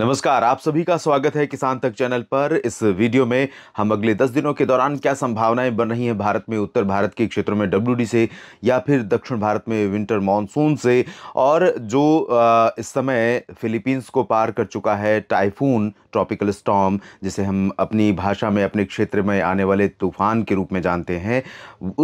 नमस्कार आप सभी का स्वागत है किसान तक चैनल पर इस वीडियो में हम अगले 10 दिनों के दौरान क्या संभावनाएं बन रही हैं भारत में उत्तर भारत के क्षेत्रों में डब्ल्यू से या फिर दक्षिण भारत में विंटर मानसून से और जो इस समय फिलीपींस को पार कर चुका है टाइफून ट्रॉपिकल स्टॉम जिसे हम अपनी भाषा में अपने क्षेत्र में आने वाले तूफान के रूप में जानते हैं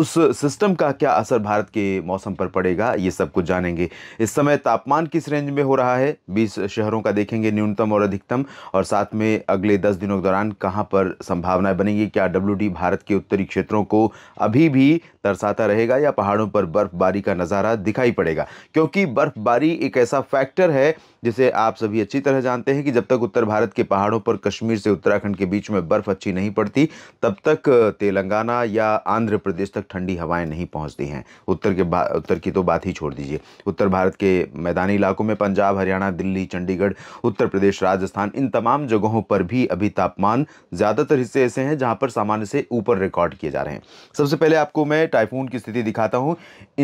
उस सिस्टम का क्या असर भारत के मौसम पर पड़ेगा ये सब कुछ जानेंगे इस समय तापमान किस रेंज में हो रहा है बीस शहरों का देखेंगे न्यूनतम न्यूनतम और अधिकतम और साथ में अगले दस दिनों के दौरान कहाँ पर संभावनाएं बनेंगी क्या डब्ल्यू भारत के उत्तरी क्षेत्रों को अभी भी तरसाता रहेगा या पहाड़ों पर बर्फबारी का नज़ारा दिखाई पड़ेगा क्योंकि बर्फबारी एक ऐसा फैक्टर है जिसे आप सभी अच्छी तरह जानते हैं कि जब तक उत्तर भारत के पहाड़ों पर कश्मीर से उत्तराखंड के बीच में बर्फ़ अच्छी नहीं पड़ती तब तक तेलंगाना या आंध्र प्रदेश तक ठंडी हवाएं नहीं पहुंचती हैं उत्तर के उत्तर की तो बात ही छोड़ दीजिए उत्तर भारत के मैदानी इलाकों में पंजाब हरियाणा दिल्ली चंडीगढ़ उत्तर प्रदेश प्रदेश राजस्थान इन तमाम जगहों पर भी अभी तापमान ज़्यादातर हिस्से ऐसे हैं जहां पर सामान्य से ऊपर रिकॉर्ड किए जा रहे हैं सबसे पहले आपको मैं टाइफून की स्थिति दिखाता हूं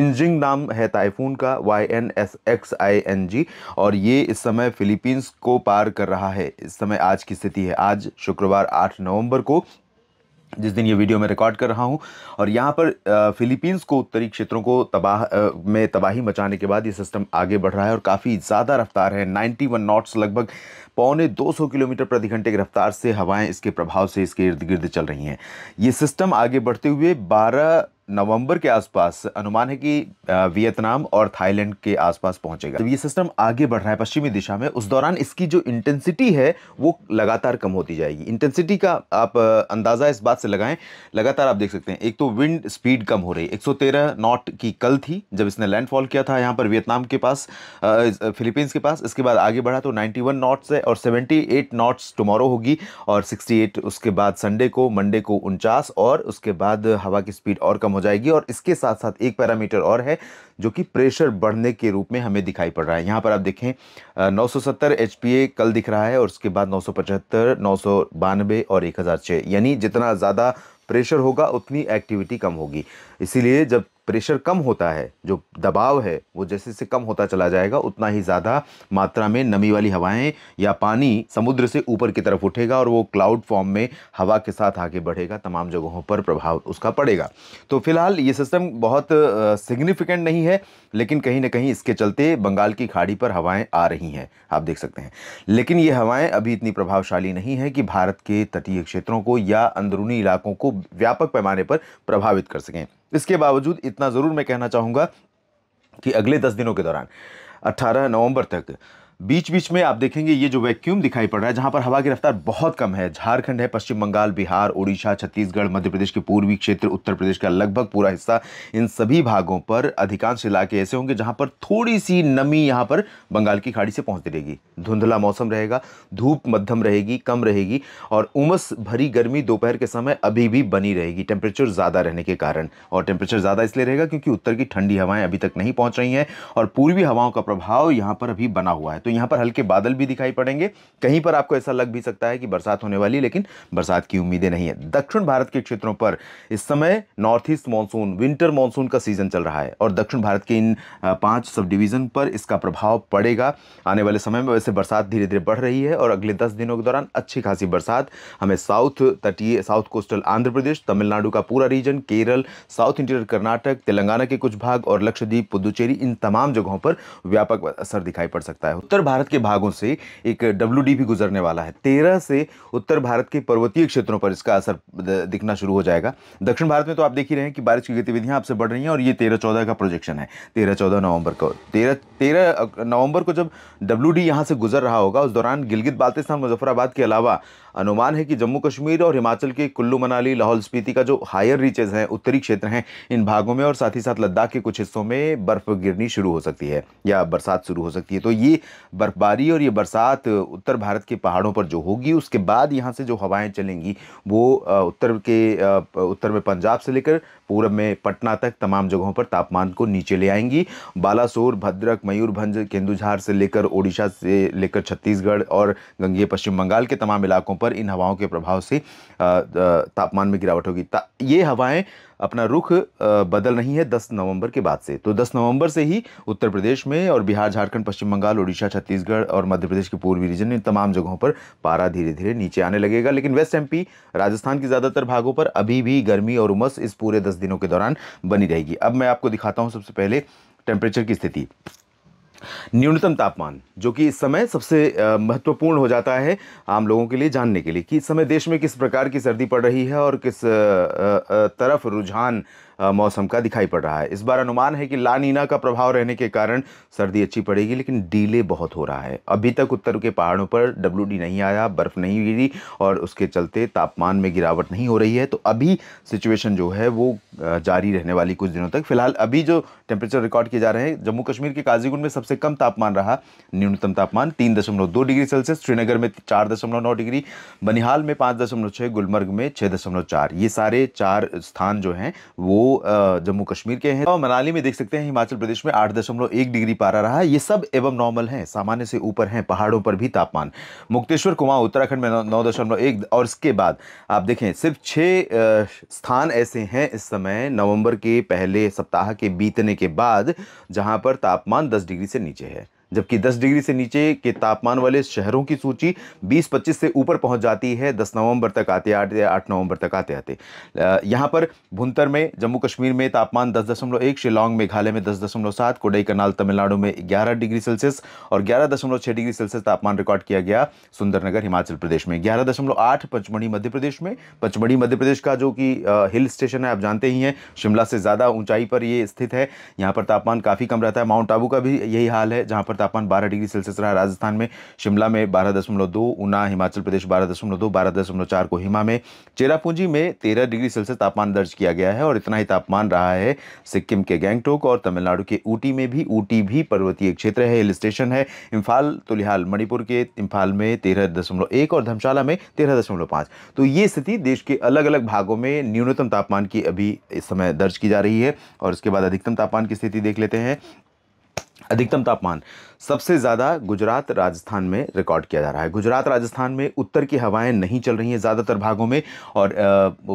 इंजिंग नाम है टाइफून का Y N S X I N G और ये इस समय फिलीपींस को पार कर रहा है इस समय आज की स्थिति है आज शुक्रवार आठ नवम्बर को जिस दिन ये वीडियो मैं रिकॉर्ड कर रहा हूँ और यहाँ पर फिलीपींस को उत्तरी क्षेत्रों को तबाह में तबाही मचाने के बाद ये सिस्टम आगे बढ़ रहा है और काफ़ी ज़्यादा रफ्तार है 91 नॉट्स लगभग पौने 200 किलोमीटर प्रति घंटे की रफ्तार से हवाएं इसके प्रभाव से इसके इर्द गिर्द चल रही हैं ये सिस्टम आगे बढ़ते हुए बारह नवंबर के आसपास अनुमान है कि वियतनाम और थाईलैंड के आसपास पहुंचेगा जब ये सिस्टम आगे बढ़ रहा है पश्चिमी दिशा में उस दौरान इसकी जो इंटेंसिटी है वो लगातार कम होती जाएगी इंटेंसिटी का आप अंदाज़ा इस बात से लगाएं लगातार आप देख सकते हैं एक तो विंड स्पीड कम हो रही है 113 नॉट की कल थी जब इसने लैंडफॉल किया था यहाँ पर वियतनाम के पास फिलीपींस के पास इसके बाद आगे बढ़ा तो नाइन्टी नॉट्स है और सेवेंटी नॉट्स टुमारो होगी और सिक्सटी उसके बाद संडे को मंडे को उनचास और उसके बाद हवा की स्पीड और कम हो जाएगी और इसके साथ साथ एक पैरामीटर और है जो कि प्रेशर बढ़ने के रूप में हमें दिखाई पड़ रहा है यहाँ पर आप देखें नौ सौ कल दिख रहा है और उसके बाद नौ सौ पचहत्तर और एक यानी जितना ज़्यादा प्रेशर होगा उतनी एक्टिविटी कम होगी इसीलिए जब प्रेशर कम होता है जो दबाव है वो जैसे जैसे कम होता चला जाएगा उतना ही ज़्यादा मात्रा में नमी वाली हवाएं या पानी समुद्र से ऊपर की तरफ उठेगा और वो क्लाउड फॉर्म में हवा के साथ आगे बढ़ेगा तमाम जगहों पर प्रभाव उसका पड़ेगा तो फिलहाल ये सिस्टम बहुत सिग्निफिकेंट नहीं है लेकिन कहीं ना कहीं इसके चलते बंगाल की खाड़ी पर हवाएँ आ रही हैं आप देख सकते हैं लेकिन ये हवाएँ अभी इतनी प्रभावशाली नहीं है कि भारत के तटीय क्षेत्रों को या अंदरूनी इलाकों को व्यापक पैमाने पर प्रभावित कर सकें इसके बावजूद इतना ज़रूर मैं कहना चाहूँगा कि अगले दस दिनों के दौरान 18 नवंबर तक बीच बीच में आप देखेंगे ये जो वैक्यूम दिखाई पड़ रहा है जहां पर हवा की रफ्तार बहुत कम है झारखंड है पश्चिम बंगाल बिहार ओडिशा छत्तीसगढ़ मध्य प्रदेश के पूर्वी क्षेत्र उत्तर प्रदेश का लगभग पूरा हिस्सा इन सभी भागों पर अधिकांश इलाके ऐसे होंगे जहां पर थोड़ी सी नमी यहाँ पर बंगाल की खाड़ी से पहुँचती रहेगी धुंधला मौसम रहेगा धूप मध्यम रहेगी कम रहेगी और उमस भरी गर्मी दोपहर के समय अभी भी बनी रहेगी टेम्परेचर ज़्यादा रहने के कारण और टेम्परेचर ज़्यादा इसलिए रहेगा क्योंकि उत्तर की ठंडी हवाएं अभी तक नहीं पहुँच रही हैं और पूर्वी हवाओं का प्रभाव यहाँ पर अभी बना हुआ है तो यहाँ पर हल्के बादल भी दिखाई पड़ेंगे कहीं पर आपको ऐसा लग भी सकता है कि बरसात होने वाली लेकिन बरसात की उम्मीदें नहीं है दक्षिण भारत के क्षेत्रों पर इस समय north east monsoon winter monsoon का सीजन चल रहा है और दक्षिण भारत के इन पाँच सब डिवीज़न पर इसका प्रभाव पड़ेगा आने वाले समय में वैसे बरसात धीरे धीरे बढ़ रही है और अगले दस दिनों के दौरान अच्छी खासी बरसात हमें साउथ तटीय साउथ कोस्टल आंध्र प्रदेश तमिलनाडु का पूरा region Kerala south interior Karnataka Telangana के कुछ भाग और लक्षद्वीप पुदुचेरी इन तमाम जगहों पर व्यापक असर दिखाई पड़ सकता है उत्तर उत्तर भारत के भागों से एक डब्ल्यू भी गुजरने वाला है तेरह से उत्तर भारत के पर्वतीय क्षेत्रों पर इसका असर दिखना शुरू हो जाएगा दक्षिण भारत में तो आप देख ही रहे हैं कि बारिश की गतिविधियां आपसे बढ़ रही हैं और ये तेरह चौदह का प्रोजेक्शन है तेरह चौदह नवंबर को तेरह तेरह नवंबर को जब डब्ल्यू डी यहाँ से गुजर रहा होगा उस दौरान गिलगित बाल्तिस्तान मुजफ्फराबाद के अलावा अनुमान है कि जम्मू कश्मीर और हिमाचल के कुल्लू मनाली लाहौल स्पीति का जो हायर रीचेज हैं उत्तरी क्षेत्र हैं इन भागों में और साथ ही साथ लद्दाख के कुछ हिस्सों में बर्फ़ गिरनी शुरू हो सकती है या बरसात शुरू हो सकती है तो ये बर्फबारी और ये बरसात उत्तर भारत के पहाड़ों पर जो होगी उसके बाद यहाँ से जो हवाएँ चलेंगी वो उत्तर के उत्तर में पंजाब से लेकर पूर्व में पटना तक तमाम जगहों पर तापमान को नीचे ले आएंगी बालासोर भद्रक मयूरभंज केंदुझार से लेकर ओडिशा से लेकर छत्तीसगढ़ और गंगे पश्चिम बंगाल के तमाम इलाकों पर इन हवाओं के प्रभाव से तापमान में गिरावट होगी ये हवाएं अपना रुख बदल रही है 10 नवंबर के बाद से तो 10 नवंबर से ही उत्तर प्रदेश में और बिहार झारखंड पश्चिम बंगाल उड़ीसा छत्तीसगढ़ और मध्य प्रदेश के पूर्वी रीजन इन तमाम जगहों पर पारा धीरे धीरे नीचे आने लगेगा लेकिन वेस्ट एमपी राजस्थान के ज़्यादातर भागों पर अभी भी गर्मी और उमस इस पूरे दस दिनों के दौरान बनी रहेगी अब मैं आपको दिखाता हूँ सबसे पहले टेम्परेचर की स्थिति न्यूनतम तापमान जो कि इस समय सबसे महत्वपूर्ण हो जाता है आम लोगों के लिए जानने के लिए कि इस समय देश में किस प्रकार की सर्दी पड़ रही है और किस तरफ रुझान मौसम का दिखाई पड़ रहा है इस बार अनुमान है कि लानीना का प्रभाव रहने के कारण सर्दी अच्छी पड़ेगी लेकिन डीले बहुत हो रहा है अभी तक उत्तर के पहाड़ों पर डब्ल्यू नहीं आया बर्फ़ नहीं गिरी और उसके चलते तापमान में गिरावट नहीं हो रही है तो अभी सिचुएशन जो है वो जारी रहने वाली कुछ दिनों तक फिलहाल अभी जो टेम्परेचर रिकॉर्ड किए जा रहे हैं जम्मू कश्मीर के काजीगुंड में सबसे कम तापमान रहा न्यूनतम तापमान तीन दशमलव दो डिग्री सेल्सियस श्रीनगर में चार दशमलव नौ डिग्री बनिहाल में पाँच दशमलव छः गुलमर्ग में छः दशमलव चार ये सारे चार स्थान जो हैं वो जम्मू कश्मीर के हैं और मनाली में देख सकते हैं हिमाचल प्रदेश में आठ दशमलव एक डिग्री पारा रहा ये सब एवं नॉर्मल हैं सामान्य से ऊपर हैं पहाड़ों पर भी तापमान मुक्तेश्वर कुमां उत्तराखंड में नौ दशमलव एक और इसके बाद आप देखें सिर्फ छः स्थान ऐसे हैं इस समय नवंबर के पहले सप्ताह के बीतने के बाद जहां पर तापमान दस डिग्री से नीचे है जबकि 10 डिग्री से नीचे के तापमान वाले शहरों की सूची 20-25 से ऊपर पहुंच जाती है 10 नवंबर तक आते आते आठ नवंबर तक आते आते यहाँ पर भुंतर में जम्मू कश्मीर में तापमान दस दशमलव एक शिलोंग मेघालय में दस दशमलव सात कोडई कनाल तमिलनाडु में ग्यारह डिग्री सेल्सियस और ग्यारह दशमलव छः डिग्री सेल्सियस तापमान रिकॉर्ड किया गया सुंदरनगर हिमाचल प्रदेश में ग्यारह दशमलव आठ पंचमढ़ी मध्य प्रदेश में पंचमढ़ी मध्य प्रदेश का जो कि हिल स्टेशन है आप जानते ही हैं शिमला से ज़्यादा ऊंचाई पर ये स्थित है यहाँ पर तापमान काफ़ी कम रहता है माउंट आबू का भी यही हाल है जहाँ पर पर तापमान 12 डिग्री सेल्सियस रहा राजस्थान में शिमला में बारह दशमलव दो ऊना हिमाचल प्रदेश बारह दशमलव दो बारह दशमलव चार को हिमा में चेरापूंजी में तेरह डिग्री सेल्सियस तापमान दर्ज किया गया है और इतना ही तापमान रहा है सिक्किम के गैंगटोक और तमिलनाडु के ऊटी में भी ऊटी भी पर्वतीय क्षेत्र है हिल स्टेशन है इम्फाल तुलिहाल मणिपुर के इम्फाल में तेरह दशमलव एक और धर्मशाला में तेरह दशमलव पाँच तो ये स्थिति देश के अलग अलग भागों में न्यूनतम तापमान की अभी इस समय दर्ज की जा रही है और इसके बाद अधिकतम तापमान की स्थिति देख लेते हैं अधिकतम तापमान सबसे ज़्यादा गुजरात राजस्थान में रिकॉर्ड किया जा रहा है गुजरात राजस्थान में उत्तर की हवाएं नहीं चल रही हैं ज़्यादातर भागों में और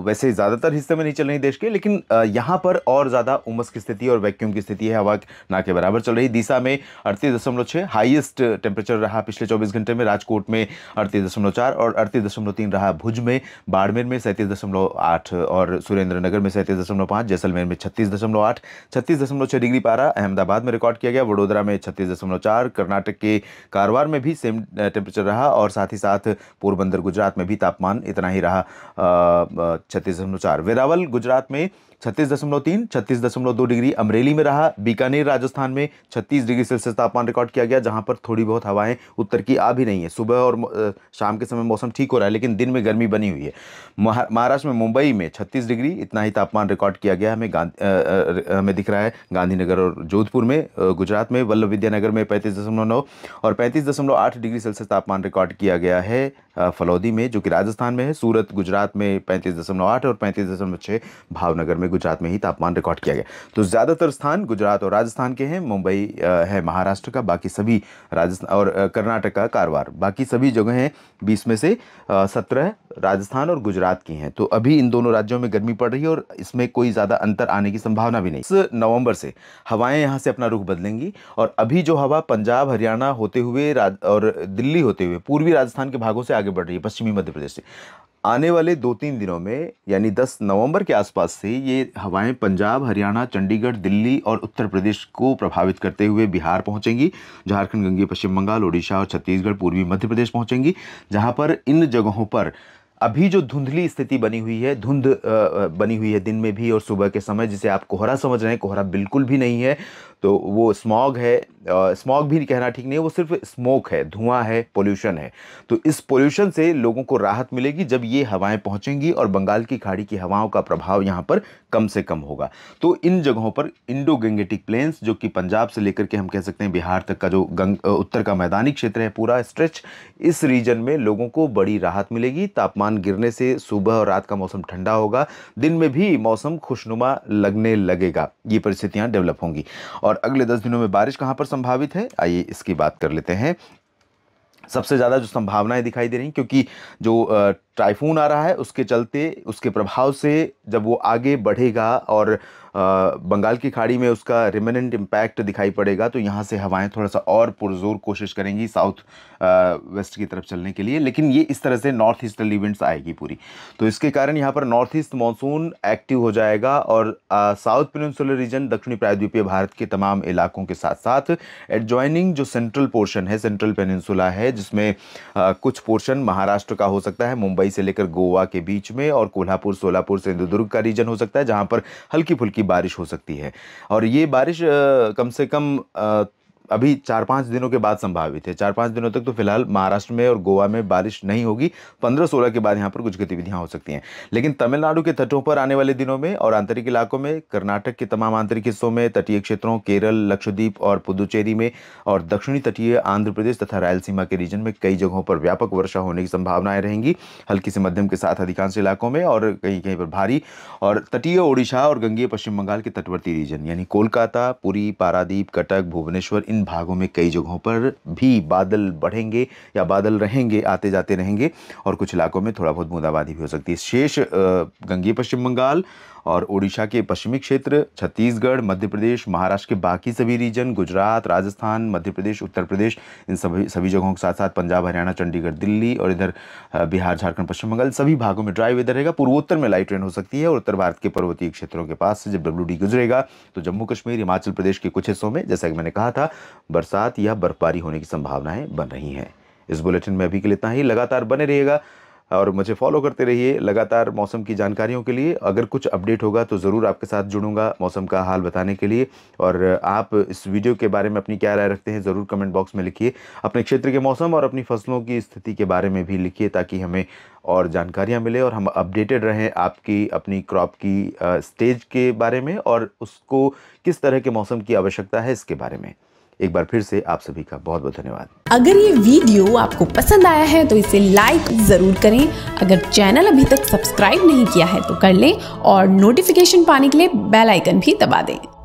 वैसे ज़्यादातर हिस्से में नहीं चल रही देश के लेकिन यहाँ पर और ज़्यादा उमस की स्थिति और वैक्यूम की स्थिति है हवा ना के बराबर चल रही दिशा में अड़तीस दशमलव छः हाइएस्ट टेम्परेचर रहा पिछले चौबीस घंटे में राजकोट में अड़तीस दशमलव चार और अड़तीस दशमलव तीन रहा भुज में बाड़मेर में सैंतीस दशमलव आठ और सुरेंद्रनगर में सैंतीस दशमलव पाँच जैसलमेर में छत्तीस दशमलव आठ छत्तीस दशमलव छः डिग्री पारा अहमदाबाद में रिकॉर्ड किया गया वडोदरा में छत्तीस दशमलव चार चार कर्नाटक के कारवार में भी सेम टेम्परेचर रहा और साथ ही साथ पोरबंदर गुजरात में भी तापमान इतना ही रहा छत्तीस दशमलव चार वेरावल गुजरात में छत्तीस दशमलव तीन छत्तीस दशमलव दो डिग्री अमरेली में रहा बीकानेर राजस्थान में छत्तीस डिग्री सेल्सियस तापमान रिकॉर्ड किया गया जहाँ पर थोड़ी बहुत हवाएं उत्तर की आ भी नहीं हैं सुबह और शाम के समय मौसम ठीक हो रहा है लेकिन दिन में गर्मी बनी हुई है महाराष्ट्र में मुंबई में छत्तीस डिग्री इतना ही तापमान रिकॉर्ड किया गया हमें गांधी हमें दिख रहा है गांधीनगर और जोधपुर में गुजरात में वल्लभ विद्यानगर में पैंतीस दशमलव नौ और पैंतीस दशमलव आठ डिग्री सेल्सियस तापमान रिकॉर्ड किया गया है फलौदी में जो कि राजस्थान में है सूरत गुजरात में पैंतीस दशमलव आठ और पैंतीस दशमलव छः भावनगर में गुजरात में ही तापमान रिकॉर्ड किया गया तो ज़्यादातर स्थान गुजरात और राजस्थान के हैं मुंबई है महाराष्ट्र का बाकी सभी राजस्थान और कर्नाटक का कारवार बाकी सभी जगहें बीस में से सत्रह राजस्थान और गुजरात की हैं तो अभी इन दोनों राज्यों में गर्मी पड़ रही है और इसमें कोई ज़्यादा अंतर आने की संभावना भी नहीं इस नवंबर से हवाएं यहाँ से अपना रुख बदलेंगी और अभी जो हवा पंजाब हरियाणा होते हुए और दिल्ली होते हुए पूर्वी राजस्थान के भागों से आगे बढ़ रही है पश्चिमी मध्य प्रदेश से आने वाले दो तीन दिनों में यानी 10 नवंबर के आसपास से ये हवाएं पंजाब हरियाणा चंडीगढ़ दिल्ली और उत्तर प्रदेश को प्रभावित करते हुए बिहार पहुंचेंगी झारखंड गंगे पश्चिम बंगाल ओडिशा और छत्तीसगढ़ पूर्वी मध्य प्रदेश पहुंचेंगी जहां पर इन जगहों पर अभी जो धुंधली स्थिति बनी हुई है धुंध बनी हुई है दिन में भी और सुबह के समय जिसे आप कोहरा समझ रहे हैं कोहरा बिल्कुल भी नहीं है तो वो स्मॉग है स्मॉग भी कहना ठीक नहीं है वो सिर्फ स्मोक है धुआं है पोल्यूशन है तो इस पोल्यूशन से लोगों को राहत मिलेगी जब ये हवाएं पहुंचेंगी और बंगाल की खाड़ी की हवाओं का प्रभाव यहाँ पर कम से कम होगा तो इन जगहों पर इंडो गंगेटिक प्लेन्स जो कि पंजाब से लेकर के हम कह सकते हैं बिहार तक का जो गंग उत्तर का मैदानी क्षेत्र है पूरा स्ट्रेच इस रीजन में लोगों को बड़ी राहत मिलेगी तापमान गिरने से सुबह और रात का मौसम ठंडा होगा दिन में भी मौसम खुशनुमा लगने लगेगा ये परिस्थितियाँ डेवलप होंगी और अगले दस दिनों में बारिश कहाँ पर संभावित है आइए इसकी बात कर लेते हैं सबसे ज़्यादा जो संभावनाएं दिखाई दे रही हैं क्योंकि जो टाइफून आ रहा है उसके चलते उसके प्रभाव से जब वो आगे बढ़ेगा और बंगाल की खाड़ी में उसका रिमिनेंट इम्पैक्ट दिखाई पड़ेगा तो यहाँ से हवाएं थोड़ा सा और पुरजोर कोशिश करेंगी साउथ वेस्ट की तरफ चलने के लिए लेकिन ये इस तरह से नॉर्थ ईस्टर्न इवेंट्स आएगी पूरी तो इसके कारण यहाँ पर नॉर्थ ईस्ट मानसून एक्टिव हो जाएगा और साउथ पेनसुलर रीजन दक्षिणी प्रायद्वीपीय भारत के तमाम इलाकों के साथ साथ एडजॉइनिंग जो सेंट्रल पोर्शन है सेंट्रल पेनसुला है जिसमें आ, कुछ पोर्शन महाराष्ट्र का हो सकता है मुंबई मुंबई से लेकर गोवा के बीच में और कोल्हापुर सोलापुर सिंधुदुर्ग का रीजन हो सकता है जहां पर हल्की फुल्की बारिश हो सकती है और ये बारिश कम से कम अभी चार पाँच दिनों के बाद संभावित है चार पाँच दिनों तक तो फिलहाल महाराष्ट्र में और गोवा में बारिश नहीं होगी पंद्रह सोलह के बाद यहाँ पर कुछ गतिविधियाँ हो सकती हैं लेकिन तमिलनाडु के तटों पर आने वाले दिनों में और आंतरिक इलाकों में कर्नाटक के तमाम आंतरिक हिस्सों में तटीय क्षेत्रों केरल लक्षद्वीप और पुदुचेरी में और दक्षिणी तटीय आंध्र प्रदेश तथा रायलसीमा के रीजन में कई जगहों पर व्यापक वर्षा होने की संभावनाएं रहेंगी हल्की से मध्यम के साथ अधिकांश इलाकों में और कहीं कहीं पर भारी और तटीय ओडिशा और गंगीय पश्चिम बंगाल के तटवर्ती रीजन यानी कोलकाता पुरी पारादीप कटक भुवनेश्वर इन भागों में कई जगहों पर भी बादल बढ़ेंगे या बादल रहेंगे आते जाते रहेंगे और कुछ इलाकों में थोड़ा बहुत बूंदाबांदी भी हो सकती है शेष गंगी पश्चिम बंगाल और ओडिशा के पश्चिमी क्षेत्र छत्तीसगढ़ मध्य प्रदेश महाराष्ट्र के बाकी सभी रीजन गुजरात राजस्थान मध्य प्रदेश उत्तर प्रदेश इन सभी सभी जगहों के साथ साथ पंजाब हरियाणा चंडीगढ़ दिल्ली और इधर बिहार झारखंड पश्चिम बंगाल सभी भागों में ड्राई वेदर रहेगा पूर्वोत्तर में लाइट रेन हो सकती है और उत्तर भारत के पर्वतीय क्षेत्रों के पास से जब डब्ल्यू गुजरेगा तो जम्मू कश्मीर हिमाचल प्रदेश के कुछ हिस्सों में जैसा कि मैंने कहा था बरसात या बर्फबारी होने की संभावनाएं बन रही हैं इस बुलेटिन में अभी के लिए इतना ही लगातार बने रहिएगा और मुझे फॉलो करते रहिए लगातार मौसम की जानकारियों के लिए अगर कुछ अपडेट होगा तो ज़रूर आपके साथ जुड़ूंगा मौसम का हाल बताने के लिए और आप इस वीडियो के बारे में अपनी क्या राय रखते हैं ज़रूर कमेंट बॉक्स में लिखिए अपने क्षेत्र के मौसम और अपनी फसलों की स्थिति के बारे में भी लिखिए ताकि हमें और जानकारियाँ मिले और हम अपडेटेड रहें आपकी अपनी क्रॉप की स्टेज के बारे में और उसको किस तरह के मौसम की आवश्यकता है इसके बारे में एक बार फिर से आप सभी का बहुत बहुत धन्यवाद अगर ये वीडियो आपको पसंद आया है तो इसे लाइक जरूर करें अगर चैनल अभी तक सब्सक्राइब नहीं किया है तो कर लें और नोटिफिकेशन पाने के लिए बेल आइकन भी दबा दें